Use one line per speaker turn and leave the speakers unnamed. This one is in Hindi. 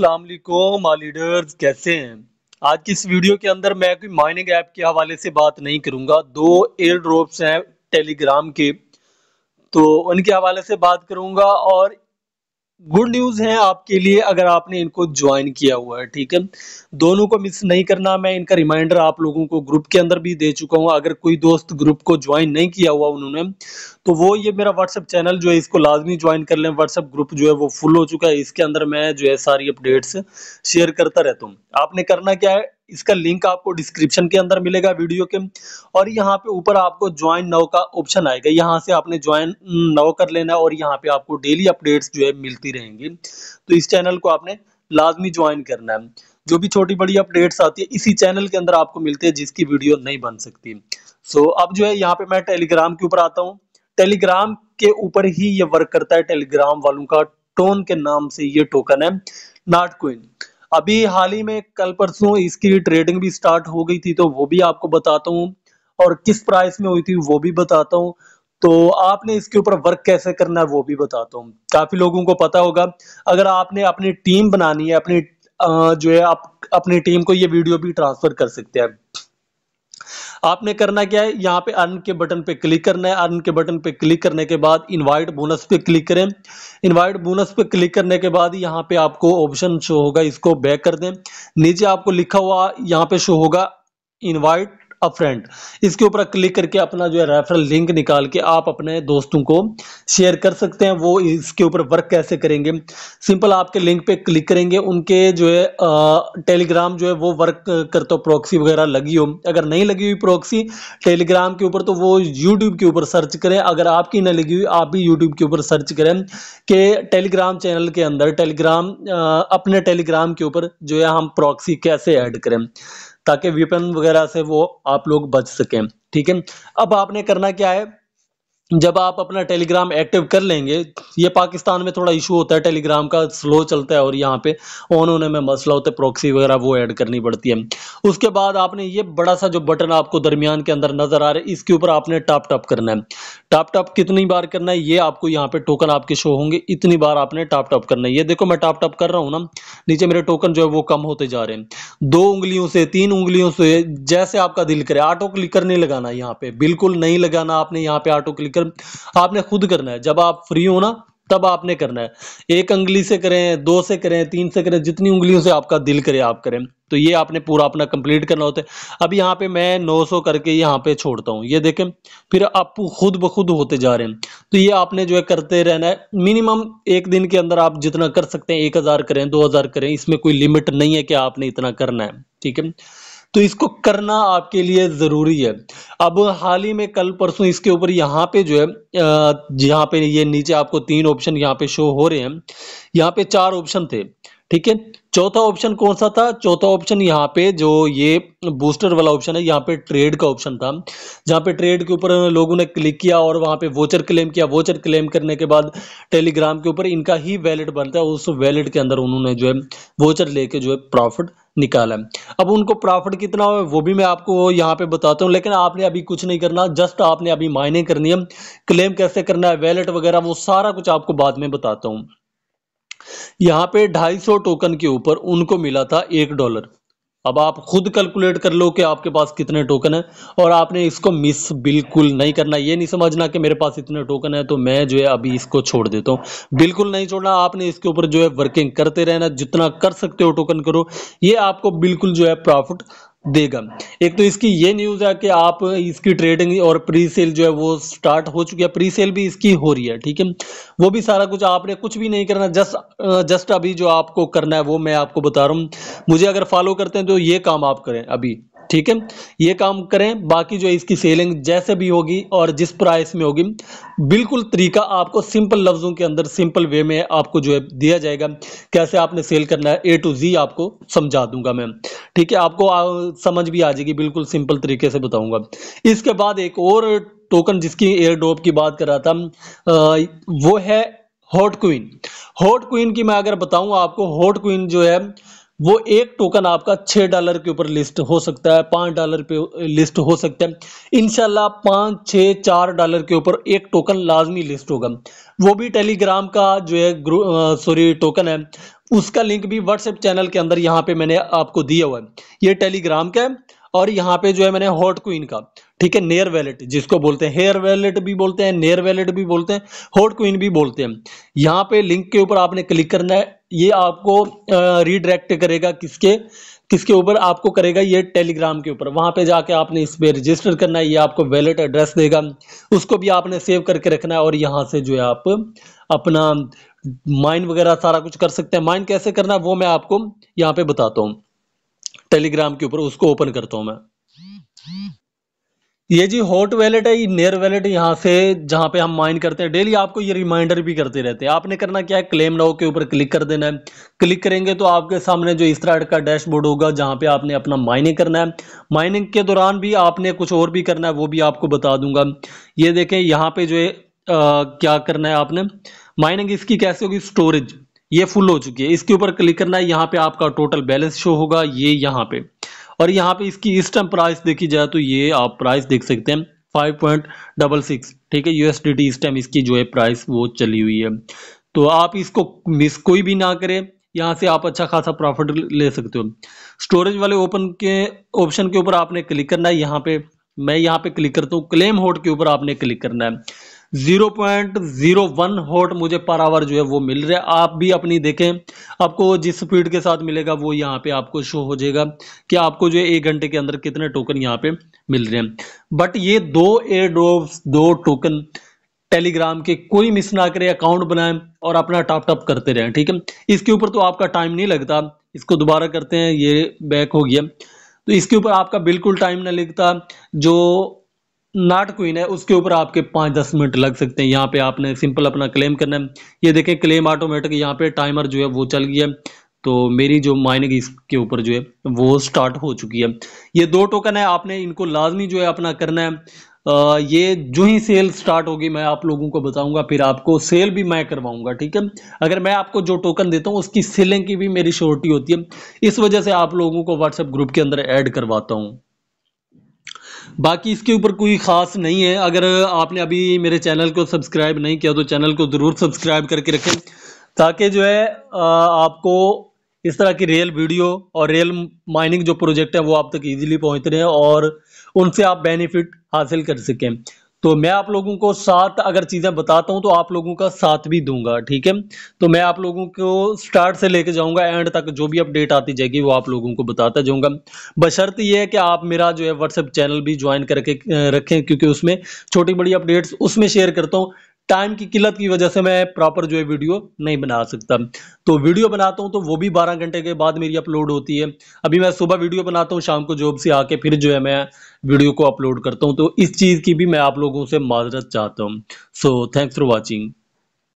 लीडर्स कैसे हैं आज की इस वीडियो के अंदर मैं कोई माइनिंग ऐप के हवाले से बात नहीं करूंगा दो एयर ड्रॉप्स हैं टेलीग्राम के तो उनके हवाले से बात करूंगा और गुड न्यूज़ है आपके लिए अगर आपने इनको ज्वाइन किया हुआ है ठीक है दोनों को मिस नहीं करना मैं इनका रिमाइंडर आप लोगों को ग्रुप के अंदर भी दे चुका हूं अगर कोई दोस्त ग्रुप को ज्वाइन नहीं किया हुआ उन्होंने तो वो ये मेरा व्हाट्सएप चैनल जो है इसको लाजमी ज्वाइन कर लें व्हाट्सएप ग्रुप जो है वो फुल हो चुका है इसके अंदर मैं जो है सारी अपडेट्स शेयर करता रहता हूँ आपने करना क्या है इसका लिंक आपको डिस्क्रिप्शन के अंदर मिलेगा वीडियो के और यहाँ पे ऊपर आपको ज्वाइन नाउ का ऑप्शन आएगा यहाँ से आपने ज्वाइन नाउ mm, कर लेना है और यहाँ पे आपको डेली अपडेट्स जो है मिलती रहेंगी तो इस चैनल को आपने लाजमी ज्वाइन करना है जो भी छोटी बड़ी अपडेट्स आती है इसी चैनल के अंदर आपको मिलती है जिसकी वीडियो नहीं बन सकती सो so, अब जो है यहाँ पे मैं टेलीग्राम के ऊपर आता हूँ टेलीग्राम के ऊपर ही ये वर्क करता है टेलीग्राम वालों का टोन के नाम से ये टोकन है नाट अभी हाल ही में कल परसों इसकी ट्रेडिंग भी स्टार्ट हो गई थी तो वो भी आपको बताता हूँ और किस प्राइस में हुई थी वो भी बताता हूँ तो आपने इसके ऊपर वर्क कैसे करना है वो भी बताता हूँ काफी लोगों को पता होगा अगर आपने अपनी टीम बनानी है अपनी जो है आप अपनी टीम को ये वीडियो भी ट्रांसफर कर सकते हैं आपने करना क्या है यहाँ पे अर्न के बटन पे क्लिक करना है अर्न के बटन पे क्लिक करने के बाद इनवाइट बोनस पे क्लिक करें इनवाइट बोनस पे क्लिक करने के बाद यहाँ पे आपको ऑप्शन शो होगा इसको बैक कर दें नीचे आपको लिखा हुआ यहाँ पे शो होगा इनवाइट अ फ्रेंड इसके ऊपर क्लिक करके अपना जो है रेफरल लिंक निकाल के आप अपने दोस्तों को शेयर कर सकते हैं वो इसके ऊपर वर्क कैसे करेंगे सिंपल आपके लिंक पे क्लिक करेंगे उनके जो है टेलीग्राम जो है वो वर्क कर तो प्रॉक्सी वगैरह लगी हो अगर नहीं लगी हुई प्रॉक्सी टेलीग्राम के ऊपर तो वो यूट्यूब के ऊपर सर्च करें अगर आपकी नहीं लगी हुई आप भी यूट्यूब के ऊपर सर्च करें कि टेलीग्राम चैनल के अंदर टेलीग्राम अपने टेलीग्राम के ऊपर जो है हम प्रॉक्सी कैसे ऐड करें ताकि विपन वगैरह से वो आप लोग बच सकें ठीक है अब आपने करना क्या है जब आप अपना टेलीग्राम एक्टिव कर लेंगे ये पाकिस्तान में थोड़ा इशू होता है टेलीग्राम का स्लो चलता है और यहाँ पे ऑन होने में मसला होता है प्रॉक्सी वगैरह वो ऐड करनी पड़ती है उसके बाद आपने ये बड़ा सा जो बटन आपको दरमियान के अंदर नजर आ रहा है इसके ऊपर आपने टॉप टॉप करना है टॉप टॉप कितनी बार करना है ये आपको यहाँ पे टोकन आपके शो होंगे इतनी बार आपने टॉप टॉप करना है ये देखो मैं टॉप टॉप कर रहा हूँ ना नीचे मेरे टोकन जो है वो कम होते जा रहे हैं दो उंगलियों से तीन उंगलियों से जैसे आपका दिल करे ऑटो क्लिक नहीं लगाना यहाँ पे बिल्कुल नहीं लगाना आपने यहाँ पे ऑटो क्लिक परिक्रम आपने खुद करना है जब आप फ्री हो ना तब आपने करना है एक उंगली से करें दो से करें तीन से करें जितनी उंगलियों से आपका दिल करे आप करें तो ये आपने पूरा अपना कंप्लीट करना होता है अब यहाँ पे मैं 900 करके यहाँ पे छोड़ता हूँ ये देखें फिर आप खुद ब खुद होते जा रहे हैं तो ये आपने जो है करते रहना है मिनिमम एक दिन के अंदर आप जितना कर सकते हैं एक करें दो करें इसमें कोई लिमिट नहीं है कि आपने इतना करना है ठीक है तो इसको करना आपके लिए ज़रूरी है अब हाल ही में कल परसों इसके ऊपर यहाँ पे जो है यहाँ पे ये नीचे आपको तीन ऑप्शन यहाँ पे शो हो रहे हैं यहाँ पे चार ऑप्शन थे ठीक है चौथा ऑप्शन कौन सा था चौथा ऑप्शन यहाँ पे जो ये बूस्टर वाला ऑप्शन है यहाँ पे ट्रेड का ऑप्शन था जहाँ पे ट्रेड के ऊपर लोगों ने क्लिक किया और वहाँ पे वोचर क्लेम किया वोचर क्लेम करने के बाद टेलीग्राम के ऊपर इनका ही वैलेट बनता है उस वैलेट के अंदर उन्होंने जो है वोचर लेके जो है प्रॉफिट निकाला अब उनको प्रॉफिट कितना हो वो भी मैं आपको यहाँ पे बताता हूँ लेकिन आपने अभी कुछ नहीं करना जस्ट आपने अभी माइनिंग करनी है क्लेम कैसे करना है वैलेट वगैरह वो सारा कुछ आपको बाद में बताता हूँ यहाँ पे 250 टोकन के ऊपर उनको मिला था एक डॉलर अब आप खुद कैलकुलेट कर लो कि आपके पास कितने टोकन है और आपने इसको मिस बिल्कुल नहीं करना ये नहीं समझना कि मेरे पास इतने टोकन है तो मैं जो है अभी इसको छोड़ देता हूँ बिल्कुल नहीं छोड़ना आपने इसके ऊपर जो है वर्किंग करते रहना जितना कर सकते हो टोकन करो ये आपको बिल्कुल जो है प्रॉफिट देगा एक तो इसकी ये न्यूज है कि आप इसकी ट्रेडिंग और प्री सेल जो है वो स्टार्ट हो चुकी है प्री सेल भी इसकी हो रही है ठीक है वो भी सारा कुछ आपने कुछ भी नहीं करना जस्ट जस्ट अभी जो आपको करना है वो मैं आपको बता रहा हूँ मुझे अगर फॉलो करते हैं तो ये काम आप करें अभी ठीक है ये काम करें बाकी जो इसकी सेलिंग जैसे भी होगी और जिस प्राइस में होगी बिल्कुल तरीका आपको सिंपल लफ्ज़ों के अंदर सिंपल वे में आपको जो है दिया जाएगा कैसे आपने सेल करना है ए टू जी आपको समझा दूंगा मैं ठीक है आपको आ, समझ भी आ जाएगी बिल्कुल सिंपल तरीके से बताऊंगा इसके बाद एक और टोकन जिसकी एयर ड्रॉप की बात कर रहा था आ, वो है हॉट क्वीन हॉट क्वीन की मैं अगर बताऊं आपको हॉट क्वीन जो है वो एक टोकन आपका छः डॉलर के ऊपर लिस्ट हो सकता है पाँच डॉलर पे लिस्ट हो सकता है इनशाला पाँच छः चार डॉलर के ऊपर एक टोकन लाजमी लिस्ट होगा वो भी टेलीग्राम का जो है सॉरी टोकन है उसका लिंक भी व्हाट्सएप चैनल के अंदर यहाँ पे मैंने आपको दिया हुआ है ये टेलीग्राम का है और यहाँ पे जो है मैंने हॉट क्वीन का ठीक है नेयर वैलेट जिसको बोलते हैं हेयर वैलेट भी बोलते हैं नेयर वैलेट भी बोलते हैं हॉट क्वीन भी बोलते हैं यहाँ पे लिंक के ऊपर आपने क्लिक करना है ये आपको रिडायरेक्ट करेगा किसके किसके ऊपर आपको करेगा ये टेलीग्राम के ऊपर वहां पे जाके आपने इस पर रजिस्टर करना है ये आपको वैलेट एड्रेस देगा उसको भी आपने सेव करके रखना है और यहाँ से जो है आप अपना माइन वगैरह सारा कुछ कर सकते हैं माइन कैसे करना है वो मैं आपको यहाँ पे बताता हूँ टेलीग्राम के ऊपर उसको ओपन करता हूँ मैं ये जी हॉट वैलेट है ये नेयर वैलेट यहाँ से जहाँ पे हम माइन करते हैं डेली आपको ये रिमाइंडर भी करते रहते हैं आपने करना क्या है क्लेम नाउ के ऊपर क्लिक कर देना है क्लिक करेंगे तो आपके सामने जो इस तरह का डैशबोर्ड होगा जहाँ पे आपने अपना माइनिंग करना है माइनिंग के दौरान भी आपने कुछ और भी करना है वो भी आपको बता दूंगा ये देखें यहाँ पे जो है क्या करना है आपने माइनिंग इसकी कैसे होगी स्टोरेज ये फुल हो चुकी है इसके ऊपर क्लिक करना है यहाँ पे आपका टोटल बैलेंस शो होगा ये यहाँ पे और यहाँ पे इसकी इस टाइम प्राइस देखी जाए तो ये आप प्राइस देख सकते हैं फाइव पॉइंट डबल सिक्स ठीक है यूएसडी इस टाइम इसकी जो है प्राइस वो चली हुई है तो आप इसको मिस कोई भी ना करें यहाँ से आप अच्छा खासा प्रॉफिट ले सकते हो स्टोरेज वाले ओपन के ऑप्शन के ऊपर आपने क्लिक करना है यहाँ पे मैं यहाँ पे क्लिक करता हूँ क्लेम होल्ड के ऊपर आपने क्लिक करना है 0.01 हॉट मुझे पर आवर जो है वो मिल रहा है आप भी अपनी देखें आपको जिस स्पीड के साथ मिलेगा वो यहाँ पे आपको शो हो जाएगा कि आपको जो है एक घंटे के अंदर कितने टोकन यहाँ पे मिल रहे हैं बट ये दो एयर ड्रॉप्स दो टोकन टेलीग्राम के कोई मिस ना करे अकाउंट बनाएं और अपना टॉप टॉप करते रहें ठीक है इसके ऊपर तो आपका टाइम नहीं लगता इसको दोबारा करते हैं ये बैक हो गया तो इसके ऊपर आपका बिल्कुल टाइम ना लगता जो नाट क्वीन है उसके ऊपर आपके पाँच दस मिनट लग सकते हैं यहाँ पे आपने सिंपल अपना क्लेम करना है ये देखें क्लेम ऑटोमेटिक यहाँ पे टाइमर जो है वो चल गया है तो मेरी जो माइनिंग इसके ऊपर जो है वो स्टार्ट हो चुकी है ये दो टोकन है आपने इनको लाजमी जो है अपना करना है आ, ये जो ही सेल स्टार्ट होगी मैं आप लोगों को बताऊंगा फिर आपको सेल भी मैं करवाऊंगा ठीक है अगर मैं आपको जो टोकन देता हूँ उसकी सेलिंग की भी मेरी श्योरिटी होती है इस वजह से आप लोगों को व्हाट्सएप ग्रुप के अंदर ऐड करवाता हूँ बाकी इसके ऊपर कोई ख़ास नहीं है अगर आपने अभी मेरे चैनल को सब्सक्राइब नहीं किया तो चैनल को ज़रूर सब्सक्राइब करके रखें ताकि जो है आपको इस तरह की रेल वीडियो और रेल माइनिंग जो प्रोजेक्ट है वो आप तक इजीली रहे हैं और उनसे आप बेनिफिट हासिल कर सकें तो मैं आप लोगों को सात अगर चीज़ें बताता हूं तो आप लोगों का साथ भी दूंगा ठीक है तो मैं आप लोगों को स्टार्ट से लेके जाऊंगा एंड तक जो भी अपडेट आती जाएगी वो आप लोगों को बताता जाऊंगा बशर्त ये है कि आप मेरा जो है व्हाट्सएप चैनल भी ज्वाइन करके रखें क्योंकि उसमें छोटी बड़ी अपडेट्स उसमें शेयर करता हूँ टाइम की किल्लत की वजह से मैं प्रॉपर जो है वीडियो नहीं बना सकता तो वीडियो बनाता हूँ तो वो भी 12 घंटे के बाद मेरी अपलोड होती है अभी मैं सुबह वीडियो बनाता हूँ शाम को जॉब से आके फिर जो है मैं वीडियो को अपलोड करता हूँ तो इस चीज़ की भी मैं आप लोगों से माजरत चाहता हूँ सो थैंक्स फॉर वॉचिंग